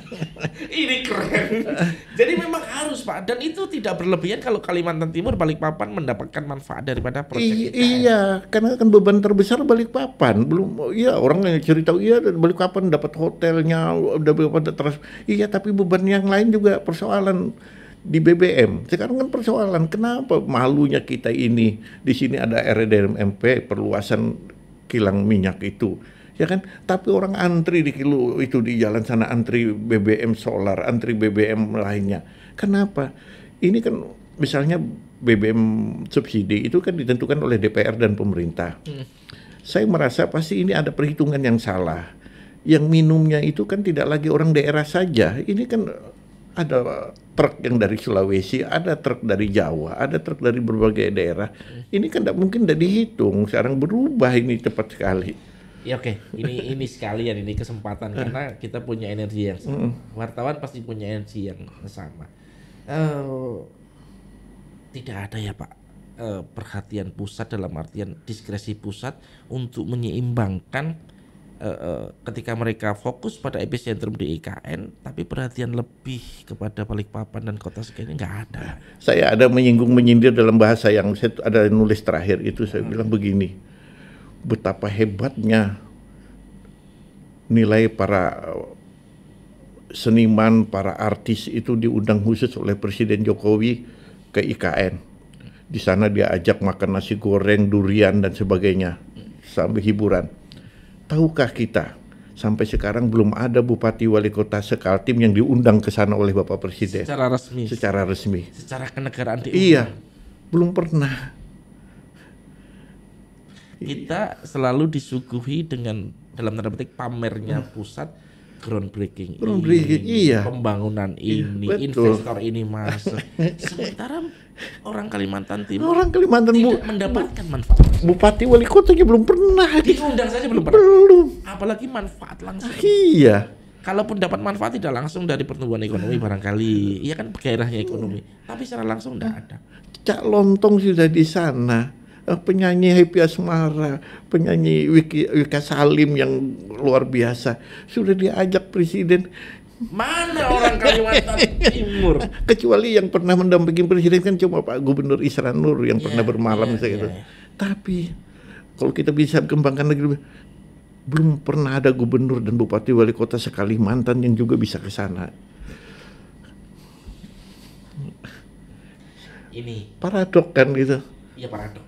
*laughs* ini keren jadi memang harus pak dan itu tidak berlebihan kalau Kalimantan Timur Balikpapan mendapatkan manfaat daripada proyek I iya karena kan beban terbesar Balikpapan belum iya orang yang cerita iya Balikpapan dapat hotelnya dapat terus iya tapi beban yang lain juga persoalan di BBM. Sekarang kan persoalan kenapa malunya kita ini di sini ada RDMP perluasan kilang minyak itu ya kan tapi orang antri di kilo itu di jalan sana antri BBM solar antri BBM lainnya kenapa ini kan misalnya BBM subsidi itu kan ditentukan oleh DPR dan pemerintah hmm. saya merasa pasti ini ada perhitungan yang salah yang minumnya itu kan tidak lagi orang daerah saja ini kan ada truk yang dari Sulawesi, ada truk dari Jawa, ada truk dari berbagai daerah. Ini kan tidak mungkin tidak dihitung. Sekarang berubah ini cepat sekali. Ya oke, okay. ini ini sekalian ini kesempatan eh. karena kita punya energi yang sama. wartawan pasti punya energi yang sama. Uh, tidak ada ya Pak uh, perhatian pusat dalam artian diskresi pusat untuk menyeimbangkan Eh, eh, ketika mereka fokus pada epicentrum di IKN, tapi perhatian lebih kepada Balikpapan dan kota sekitarnya nggak ada. Saya ada menyinggung menyindir dalam bahasa yang saya ada nulis terakhir itu saya hmm. bilang begini, betapa hebatnya nilai para eh, seniman, para artis itu diundang khusus oleh Presiden Jokowi ke IKN. Di sana dia ajak makan nasi goreng, durian dan sebagainya sambil hiburan Tahukah kita sampai sekarang belum ada bupati wali kota sekaltim yang diundang ke sana oleh Bapak Presiden secara resmi. Secara resmi. Secara kenegaraan diundang. Iya. Belum pernah. Kita selalu disuguhi dengan dalam tanda petik pamernya hmm. pusat groundbreaking, groundbreaking ini, iya. pembangunan iya, ini, Betul. investor ini masuk. *laughs* Sementara orang Kalimantan Timur orang Kalimantan tidak bu, mendapatkan manfaat. Bupati wali kotanya belum pernah diundang saja belum pernah. Belum. Apalagi manfaat langsung. Iya. Kalaupun dapat manfaat tidak langsung dari pertumbuhan ekonomi nah. barangkali, iya kan gairahnya ekonomi. Tapi secara langsung tidak ada. Cak Lontong sudah di sana Eh, penyanyi Happy Asmara, penyanyi Wiki, Wika Salim yang luar biasa. Sudah diajak presiden. Mana orang Kalimantan Timur? Kecuali yang pernah mendampingi presiden kan cuma Pak Gubernur Isra Nur yang yeah, pernah iya, bermalam yeah, segitu. Yeah. Tapi kalau kita bisa kembangkan negeri belum pernah ada gubernur dan bupati wali kota sekali mantan yang juga bisa ke sana. Ini paradok kan gitu. Iya paradok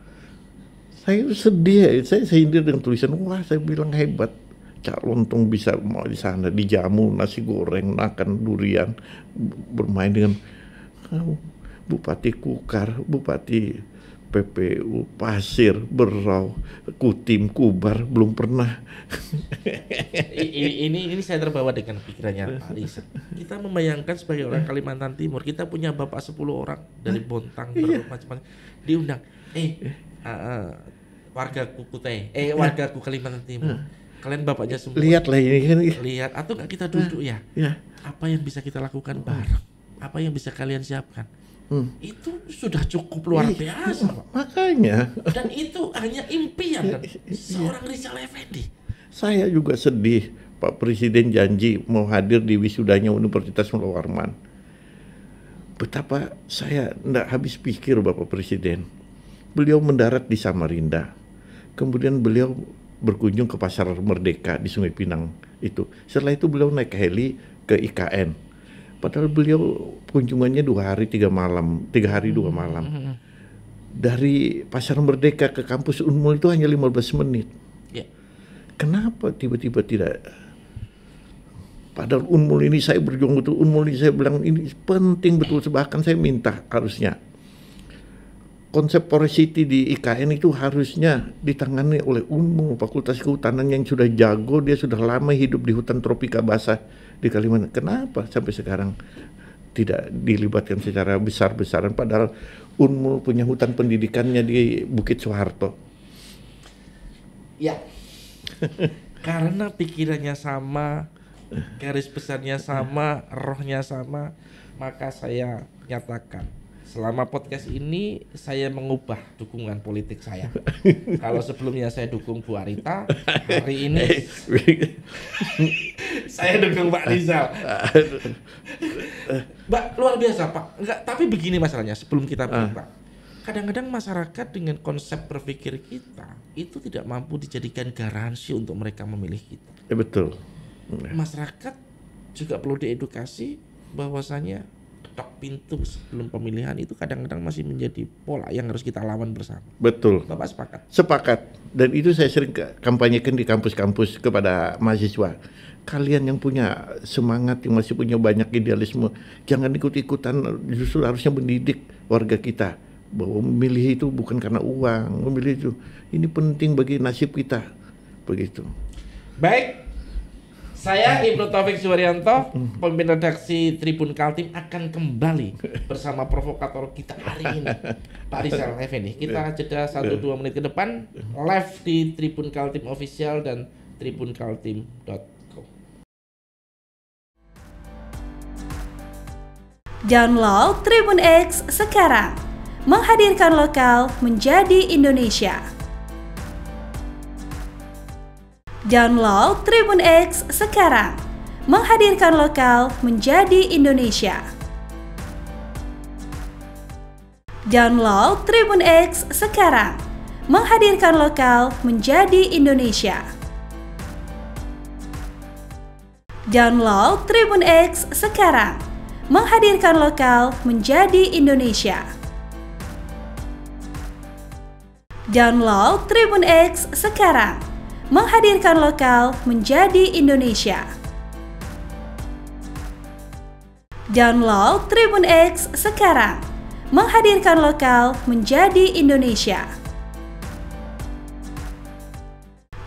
saya sedih saya sindir dengan tulisan wah saya bilang hebat Cak Lontong bisa mau di sana dijamu nasi goreng makan durian bermain dengan Bupati Kukar Bupati PPU Pasir Berau Kutim Kubar belum pernah ini, ini saya terbawa dengan pikirannya Pak *laughs* Lisa. kita membayangkan sebagai orang Kalimantan Timur kita punya bapak 10 orang dari Bontang iya. macam-macam diundang eh uh, warga Kutai, eh iya. warga ku Kalimantan Timur. Iya. Kalian bapaknya semua. Lihat lah ini kan. Lihat atau nggak kita duduk ya? Ya. Apa yang bisa kita lakukan hmm. bareng? Apa yang bisa kalian siapkan? Hmm. Itu sudah cukup luar biasa, Makanya. Dan itu hanya impian kan? seorang Rizal Effendi. Saya juga sedih Pak Presiden janji mau hadir di wisudanya Universitas Mulawarman. Betapa saya tidak habis pikir Bapak Presiden beliau mendarat di Samarinda. Kemudian beliau berkunjung ke Pasar Merdeka di Sungai Pinang itu. Setelah itu beliau naik heli ke IKN. Padahal beliau kunjungannya dua hari tiga malam, tiga hari dua hmm, malam. Hmm, hmm. Dari Pasar Merdeka ke kampus Unmul itu hanya 15 menit. Ya. Kenapa tiba-tiba tidak Padahal Unmul ini saya berjuang betul, Unmul ini saya bilang ini penting betul, bahkan saya minta harusnya konsep forest city di IKN itu harusnya ditangani oleh UNMU, Fakultas Kehutanan yang sudah jago, dia sudah lama hidup di hutan tropika basah di Kalimantan. Kenapa sampai sekarang tidak dilibatkan secara besar-besaran padahal UNMU punya hutan pendidikannya di Bukit Soeharto? Ya. *laughs* Karena pikirannya sama, garis besarnya sama, rohnya sama, maka saya nyatakan Selama podcast ini saya mengubah dukungan politik saya. *laughs* Kalau sebelumnya saya dukung Bu Arita, *laughs* hari ini eh, *laughs* saya dukung Pak Rizal. Mbak luar biasa Pak. Enggak, tapi begini masalahnya sebelum kita ah. berubah. Kadang-kadang masyarakat dengan konsep berpikir kita itu tidak mampu dijadikan garansi untuk mereka memilih kita. Ya, betul. Masyarakat juga perlu diedukasi bahwasanya ketok pintu sebelum pemilihan itu kadang-kadang masih menjadi pola yang harus kita lawan bersama. Betul. Bapak sepakat? Sepakat. Dan itu saya sering kampanyekan di kampus-kampus kepada mahasiswa. Kalian yang punya semangat, yang masih punya banyak idealisme, jangan ikut-ikutan, justru harusnya mendidik warga kita bahwa memilih itu bukan karena uang, memilih itu ini penting bagi nasib kita. Begitu. Baik, saya Ibnu Taufik Suwaryanto, pemimpin redaksi Tribun Kaltim akan kembali bersama provokator kita hari ini, Pak Rizal Effendi. Kita ya. jeda 1-2 ya. menit ke depan live di Tribun Kaltim official dan tribunkaltim.com. Download Tribun X sekarang. Menghadirkan lokal menjadi Indonesia. Download Tribun X sekarang. Menghadirkan lokal menjadi Indonesia. Download Tribun X sekarang. Menghadirkan lokal menjadi Indonesia. Download Tribun X sekarang. Menghadirkan lokal menjadi Indonesia. Download Tribun X sekarang menghadirkan lokal menjadi Indonesia. Download Tribun X sekarang, menghadirkan lokal menjadi Indonesia.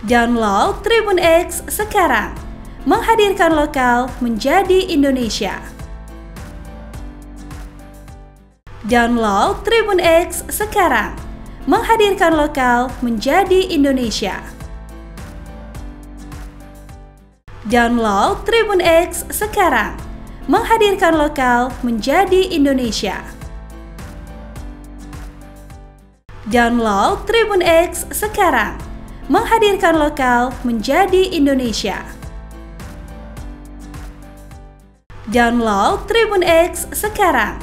Download Tribun X sekarang, menghadirkan lokal menjadi Indonesia. Download Tribun X sekarang, menghadirkan lokal menjadi Indonesia. Download Tribun X sekarang. Menghadirkan lokal menjadi Indonesia. Download Tribun X sekarang. Menghadirkan lokal menjadi Indonesia. Download Tribun X sekarang.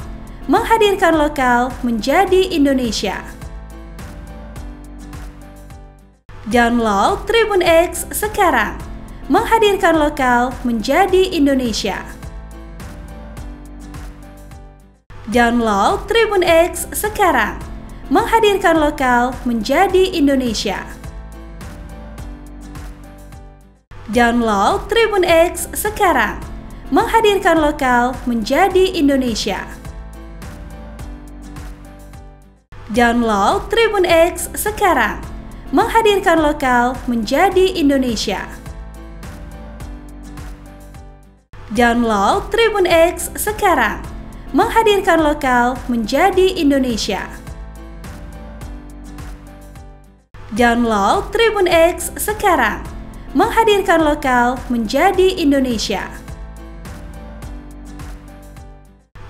Menghadirkan lokal menjadi Indonesia. Download Tribun X sekarang menghadirkan lokal menjadi Indonesia. Download Tribun X sekarang, menghadirkan lokal menjadi Indonesia. Download Tribun X sekarang, menghadirkan lokal menjadi Indonesia. Download Tribun X sekarang, menghadirkan lokal menjadi Indonesia. Download Tribun X sekarang. Menghadirkan lokal menjadi Indonesia. Download Tribun X sekarang. Menghadirkan lokal menjadi Indonesia.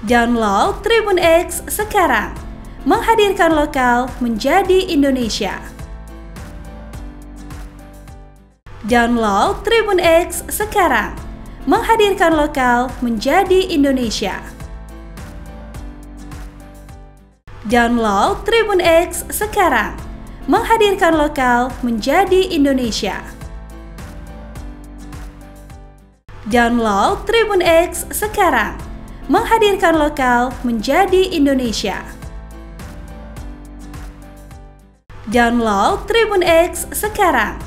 Download Tribun X sekarang. Menghadirkan lokal menjadi Indonesia. Download Tribun X sekarang menghadirkan lokal menjadi Indonesia. Download Tribun X sekarang, menghadirkan lokal menjadi Indonesia. Download Tribun X sekarang, menghadirkan lokal menjadi Indonesia. Download Tribun X sekarang,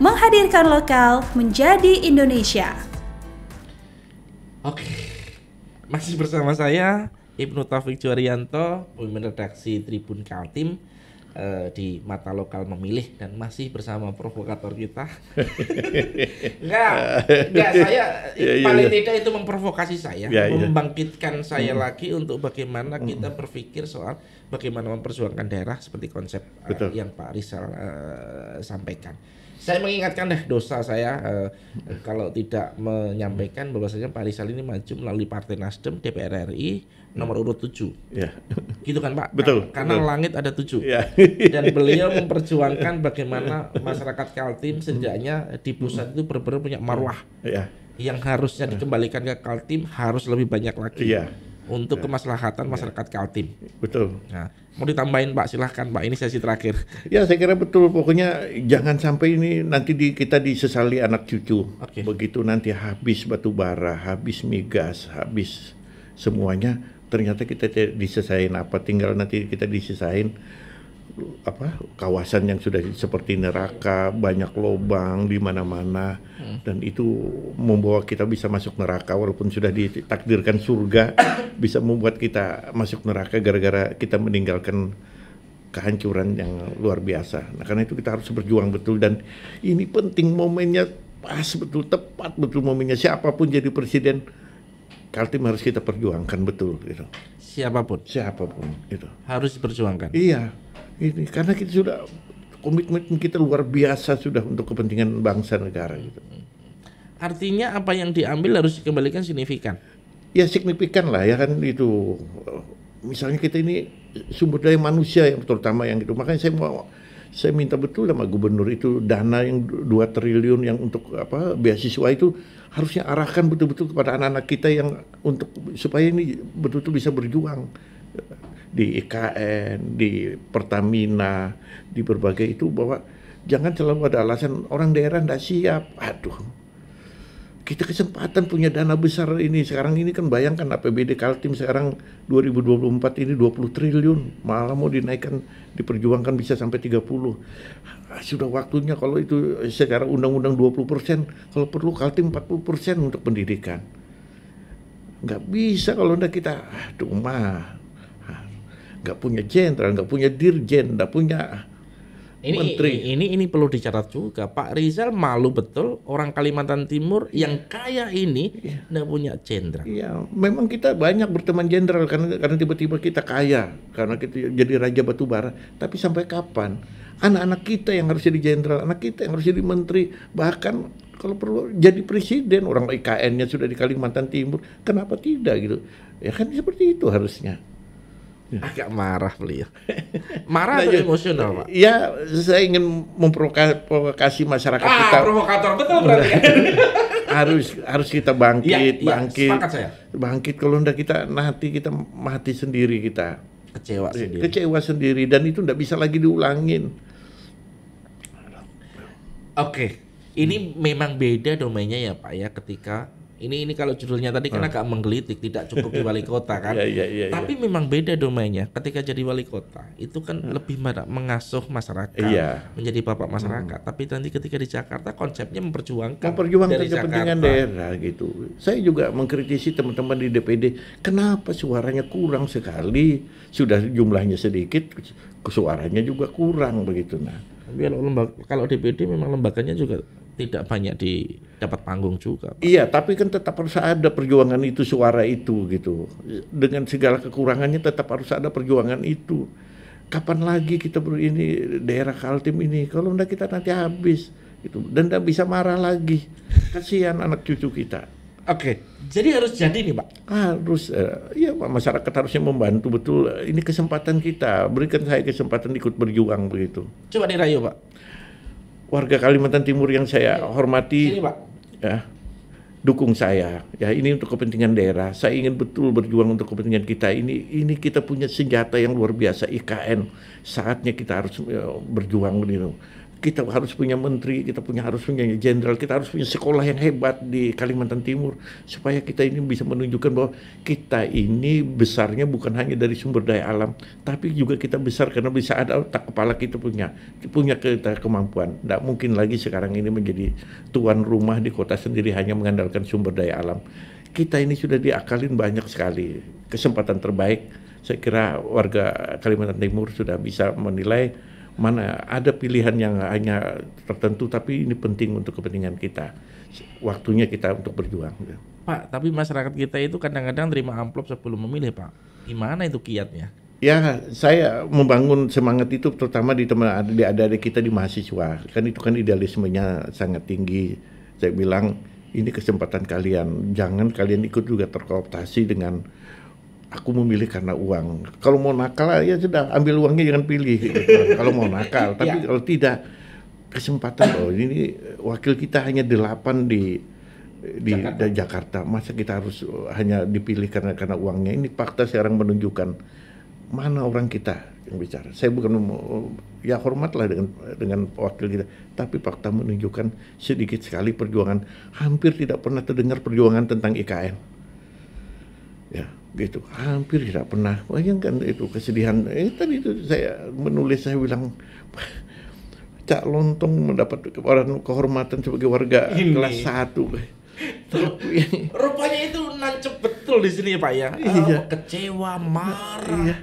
menghadirkan lokal menjadi Indonesia. Oke. Okay. Masih bersama saya Ibnu Taufik Juwarianto, pemimpin redaksi Tribun Kaltim eh, di Mata Lokal Memilih dan masih bersama provokator kita. *laughs* enggak, enggak saya ya, ya, paling ya. tidak itu memprovokasi saya, ya, membangkitkan saya hmm. lagi untuk bagaimana hmm. kita berpikir soal bagaimana memperjuangkan daerah seperti konsep Uh, yang Pak Rizal uh, sampaikan saya mengingatkan deh dosa saya eh, kalau tidak menyampaikan bahwasanya Pak Rizal ini maju melalui Partai Nasdem DPR RI nomor urut tujuh, ya. gitu kan Pak betul karena betul. langit ada tujuh. ya. dan beliau memperjuangkan bagaimana masyarakat Kaltim sejaknya di pusat itu benar-benar punya marwah ya. yang harusnya dikembalikan ke Kaltim harus lebih banyak lagi Iya untuk ya. kemaslahatan ya. masyarakat Kaltim. Betul. Nah, mau ditambahin Pak, silahkan Pak. Ini sesi terakhir. Ya, saya kira betul. Pokoknya jangan sampai ini nanti di, kita disesali anak cucu. Okay. Begitu nanti habis batu bara, habis migas, habis semuanya, ternyata kita disesain apa? Tinggal nanti kita disesain apa kawasan yang sudah seperti neraka banyak lobang di mana-mana hmm. dan itu membawa kita bisa masuk neraka walaupun sudah ditakdirkan surga *coughs* bisa membuat kita masuk neraka gara-gara kita meninggalkan kehancuran yang luar biasa. Nah, karena itu kita harus berjuang betul dan ini penting momennya pas betul tepat betul momennya siapapun jadi presiden Kaltim harus kita perjuangkan betul gitu. Siapapun. Siapapun itu Harus diperjuangkan. Iya ini karena kita sudah komitmen kita luar biasa sudah untuk kepentingan bangsa negara gitu. Artinya apa yang diambil harus dikembalikan signifikan. Ya signifikan lah ya kan itu. Misalnya kita ini sumber daya manusia yang terutama yang itu. Makanya saya mau saya minta betul sama gubernur itu dana yang 2 triliun yang untuk apa beasiswa itu harusnya arahkan betul-betul kepada anak-anak kita yang untuk supaya ini betul-betul bisa berjuang di IKN, di Pertamina, di berbagai itu bahwa jangan selalu ada alasan orang daerah tidak siap. Aduh, kita kesempatan punya dana besar ini. Sekarang ini kan bayangkan APBD Kaltim sekarang 2024 ini 20 triliun. Malah mau dinaikkan, diperjuangkan bisa sampai 30. Ah, sudah waktunya kalau itu secara undang-undang 20 persen, kalau perlu Kaltim 40 persen untuk pendidikan. Nggak bisa kalau ndak kita, aduh mah nggak punya jenderal, nggak punya dirjen, nggak punya ini, menteri. Ini, ini ini perlu dicatat juga. Pak Rizal malu betul orang Kalimantan Timur iya. yang kaya ini iya. nggak yeah. punya jenderal. Iya, memang kita banyak berteman jenderal karena karena tiba-tiba kita kaya karena kita jadi raja batu bara. Tapi sampai kapan anak-anak kita yang harus jadi jenderal, anak kita yang harus jadi menteri, bahkan kalau perlu jadi presiden orang IKN-nya sudah di Kalimantan Timur, kenapa tidak gitu? Ya kan seperti itu harusnya. Ya. agak marah beliau. *laughs* Marah nah, atau emosional, Pak? Iya, saya ingin memprovokasi masyarakat ah, kita. provokator betul berarti. *laughs* harus harus kita bangkit, ya, bangkit. saya. Bangkit kalau ndak kita nanti kita mati sendiri kita. Kecewa iya, sendiri. Kecewa sendiri dan itu ndak bisa lagi diulangin. Oke. Okay. Ini hmm. memang beda domainnya ya, Pak ya ketika ini ini kalau judulnya tadi kan ah. agak menggelitik, tidak cukup di wali kota kan. yeah, yeah, yeah, Tapi yeah. memang beda domainnya. Ketika jadi wali kota, itu kan hmm. lebih mengasuh masyarakat, yeah. menjadi bapak hmm. masyarakat. Hmm. Tapi nanti ketika di Jakarta konsepnya memperjuangkan, memperjuangkan dari kepentingan daerah gitu. Saya juga mengkritisi teman-teman di DPD, kenapa suaranya kurang sekali? Sudah jumlahnya sedikit, suaranya juga kurang begitu nah. kalau lembaga, kalau DPD memang lembaganya juga tidak banyak di dapat panggung juga. Pak. Iya, tapi kan tetap harus ada perjuangan itu, suara itu gitu. Dengan segala kekurangannya tetap harus ada perjuangan itu. Kapan lagi kita ini daerah Kaltim ini? Kalau enggak kita nanti habis itu Dan enggak bisa marah lagi. Kasihan anak cucu kita. Oke, jadi harus jadi nih, Pak. Harus, uh, ya Pak, masyarakat harusnya membantu betul. Ini kesempatan kita, berikan saya kesempatan ikut berjuang begitu. Coba dirayu, Pak warga Kalimantan Timur yang saya iya. hormati Sini, Pak. ya dukung saya ya ini untuk kepentingan daerah saya ingin betul berjuang untuk kepentingan kita ini ini kita punya senjata yang luar biasa IKN saatnya kita harus eh, berjuang gitu kita harus punya menteri, kita punya harus punya jenderal, kita harus punya sekolah yang hebat di Kalimantan Timur supaya kita ini bisa menunjukkan bahwa kita ini besarnya bukan hanya dari sumber daya alam, tapi juga kita besar karena bisa ada otak kepala kita punya, punya kita kemampuan. Tidak mungkin lagi sekarang ini menjadi tuan rumah di kota sendiri hanya mengandalkan sumber daya alam. Kita ini sudah diakalin banyak sekali kesempatan terbaik. Saya kira warga Kalimantan Timur sudah bisa menilai mana ada pilihan yang hanya tertentu tapi ini penting untuk kepentingan kita waktunya kita untuk berjuang Pak tapi masyarakat kita itu kadang-kadang terima amplop sebelum memilih Pak gimana itu kiatnya Ya, saya membangun semangat itu terutama di teman di ada kita di mahasiswa. Kan itu kan idealismenya sangat tinggi. Saya bilang ini kesempatan kalian, jangan kalian ikut juga terkooptasi dengan aku memilih karena uang. Kalau mau nakal ya sudah ambil uangnya jangan pilih. *laughs* kalau mau nakal, tapi ya. kalau tidak kesempatan oh ini wakil kita hanya delapan di di Jakarta. Jakarta. Masa kita harus uh, hanya dipilih karena karena uangnya? Ini fakta sekarang menunjukkan mana orang kita yang bicara. Saya bukan uh, ya hormatlah dengan dengan wakil kita, tapi fakta menunjukkan sedikit sekali perjuangan hampir tidak pernah terdengar perjuangan tentang IKN ya gitu hampir tidak pernah bayangkan itu kesedihan eh, tadi itu saya menulis saya bilang Cak Lontong mendapat kehormatan sebagai warga Ini. kelas satu tapi rupanya itu nancep betul di sini Pak ya. Iya. Ah, kecewa, marah. Iya,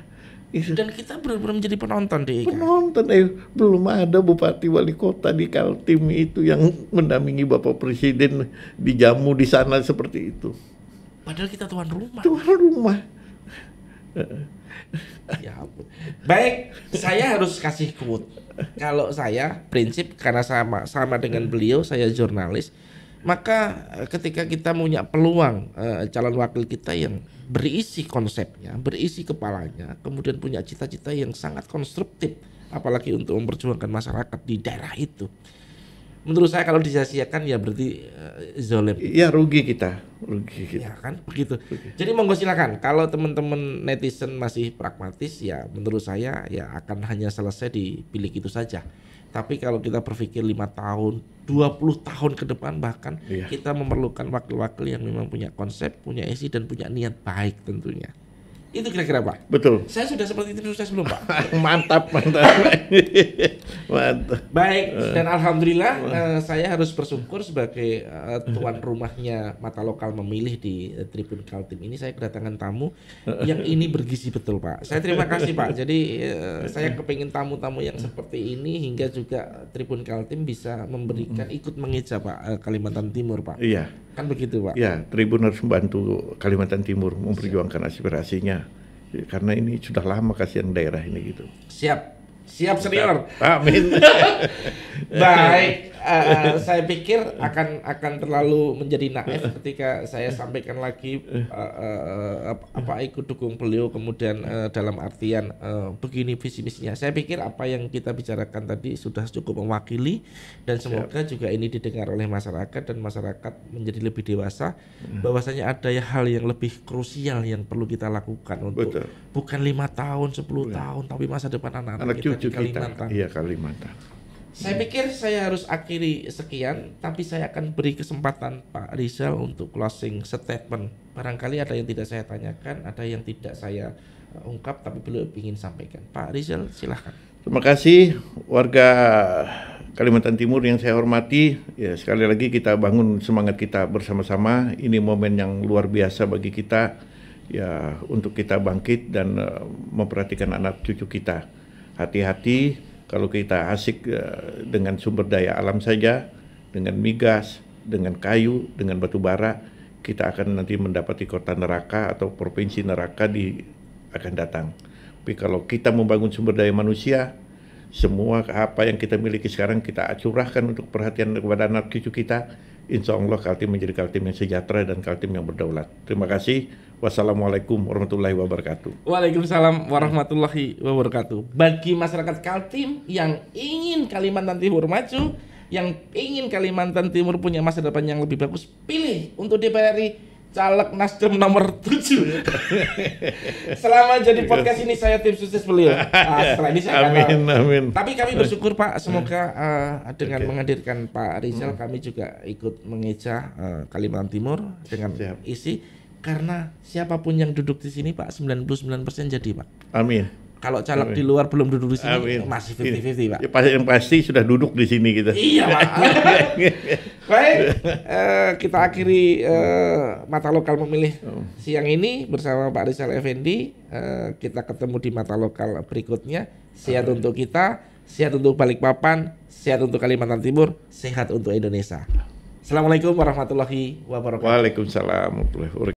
iya. Dan kita benar-benar menjadi penonton deh. Penonton, eh, belum ada bupati wali kota di Kaltim itu yang mendampingi bapak presiden dijamu di sana seperti itu. Padahal kita tuan rumah. Tuan rumah. ya Baik, saya harus kasih quote. Kalau saya prinsip karena sama sama dengan beliau, saya jurnalis. Maka eh, ketika kita punya peluang uh, calon wakil kita yang berisi konsepnya, berisi kepalanya, kemudian punya cita-cita yang sangat konstruktif, apalagi untuk memperjuangkan masyarakat di daerah itu menurut saya kalau disia-siakan ya berarti uh, zolim. Iya rugi kita, rugi kita. Ya kan begitu. Rugi. Jadi monggo silakan. Kalau teman-teman netizen masih pragmatis ya menurut saya ya akan hanya selesai di pilih itu saja. Tapi kalau kita berpikir lima tahun, 20 tahun ke depan bahkan iya. kita memerlukan wakil-wakil yang memang punya konsep, punya isi dan punya niat baik tentunya. Itu kira-kira Pak. Betul. Saya sudah seperti itu sukses belum Pak? *laughs* mantap, mantap. *laughs* mantap. Baik, eh. dan Alhamdulillah uh, saya harus bersyukur sebagai uh, tuan rumahnya mata lokal memilih di uh, Tribun Kaltim ini saya kedatangan tamu yang ini bergizi betul Pak. Saya terima kasih Pak. Jadi uh, saya kepingin tamu-tamu yang seperti ini hingga juga Tribun Kaltim bisa memberikan mm. ikut mengeja Pak uh, Kalimantan Timur Pak. Iya. Kan begitu, Pak. Ya, Tribun harus membantu Kalimantan Timur memperjuangkan aspirasinya. Karena ini sudah lama kasihan daerah ini gitu. Siap. Siap senior. Amin. *laughs* Baik, uh, saya pikir akan akan terlalu menjadi naif ketika saya sampaikan lagi uh, uh, apa ikut dukung beliau kemudian uh, dalam artian uh, begini visi misinya. Saya pikir apa yang kita bicarakan tadi sudah cukup mewakili dan semoga juga ini didengar oleh masyarakat dan masyarakat menjadi lebih dewasa hmm. bahwasanya ada hal yang lebih krusial yang perlu kita lakukan untuk Betul. bukan lima tahun 10 Betul. Iya. tahun tapi masa depan anak-anak kita. Cucu maju kita. Iya Kalimantan. Saya hmm. pikir saya harus akhiri sekian, tapi saya akan beri kesempatan Pak Rizal untuk closing statement. Barangkali ada yang tidak saya tanyakan, ada yang tidak saya eh, ungkap, tapi beliau ingin sampaikan. Pak Rizal, silahkan. Terima kasih warga Kalimantan Timur yang saya hormati. Ya, sekali lagi kita bangun semangat kita bersama-sama. Ini momen yang luar biasa bagi kita ya untuk kita bangkit dan eh, memperhatikan anak cucu kita. Hati-hati kalau kita asik eh, dengan sumber daya alam saja, dengan migas, dengan kayu, dengan batu bara, kita akan nanti mendapati kota neraka atau provinsi neraka di akan datang. Tapi kalau kita membangun sumber daya manusia, semua apa yang kita miliki sekarang kita curahkan untuk perhatian kepada anak cucu kita, insya Allah Kaltim menjadi Kaltim yang sejahtera dan Kaltim yang berdaulat. Terima kasih. Wassalamualaikum warahmatullahi wabarakatuh. Waalaikumsalam warahmatullahi wabarakatuh. Bagi masyarakat Kaltim yang ingin Kalimantan Timur maju, yang ingin Kalimantan Timur punya masa depan yang lebih bagus, pilih untuk DPR RI caleg Nasdem nomor 7. Selama jadi podcast ini saya tim sukses beliau. Nah, setelah ini saya amin, akan, amin. Tapi kami bersyukur Pak, semoga uh, dengan okay. menghadirkan Pak Rizal hmm. kami juga ikut mengeja uh, eh, Kalimantan Timur dengan Siap. isi karena siapapun yang duduk di sini Pak 99% jadi Pak. Amin kalau caleg di luar belum duduk di sini Amin. masih iya. fifty fifty pak. Ya, pasti yang pasti sudah duduk di sini kita. Iya pak. *laughs* Baik, eh, kita akhiri eh, mata lokal memilih oh. siang ini bersama Pak Rizal Effendi. Eh, kita ketemu di mata lokal berikutnya. Sehat Amin. untuk kita, sehat untuk Balikpapan, sehat untuk Kalimantan Timur, sehat untuk Indonesia. Assalamualaikum warahmatullahi wabarakatuh. Waalaikumsalam